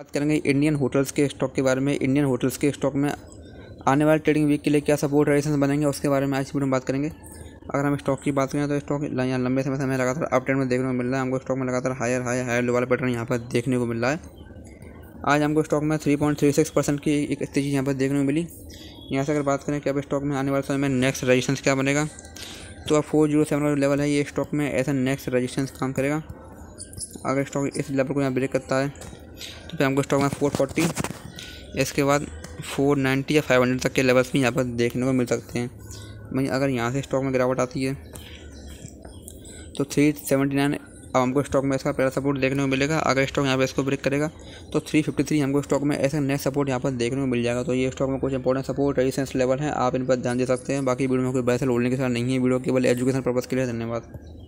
बात करेंगे Indian hotels के स्टॉक के बारे में इंडियन होटल्स के स्टॉक में आने वाले ट्रेडिंग वीक के लिए क्या सपोर्ट रेडिसन बनेंगे उसके बारे में आज वीडियो में बात करेंगे अगर हम स्टॉक की बात करें तो स्टॉक यहाँ लंबे समय से हमें लगातार अप ट्रेंड में देखने को मिल रहा है हमको स्टॉक में लगातार higher higher higher level pattern यहाँ पर देखने को मिल रहा है आज हमको स्टॉक में three three point six percent की एक स्थिति यहाँ पर देखने को मिली यहाँ से अगर बात करें कि अब स्टॉक में आने वाले समय में नेक्स्ट रजिस्टेंस क्या बनेगा तो अब फोर जीरो सेवन लेवल है ये स्टॉक में ऐसा नेक्स्ट रजिस्टेंस काम करेगा अगर स्टॉक इस लेवल को यहाँ ब्रेक करता है तो फिर हमको स्टॉक में फोर फोर्टी इसके बाद फोर नाइन्टी या फाइव हंड्रेड तक के लेवल्स भी यहाँ पर देखने को मिल सकते हैं वहीं अगर यहाँ से स्टॉक में गिरावट आती है तो थ्री सेवेंटी नाइन अब हमको स्टॉक में इसका पहला सपोर्ट देखने को मिलेगा अगर स्टॉक यहाँ पर इसको ब्रेक करेगा तो थ्री फिफ्टी थ्री हमको स्टॉक में ऐसा नेक्स्ट सपोर्ट यहाँ पर देखने को मिल जाएगा तो ये स्टॉक में कुछ इंपॉर्टेंट सपोर्ट रेजिस्टेंस लेवल है आप इन पर ध्यान दे सकते हैं बाकी वीडियो में कोई बैसल होल्डिंग के साथ नहीं है वीडियो केवल एजुकेशन पर्पज़ के लिए धन्यवाद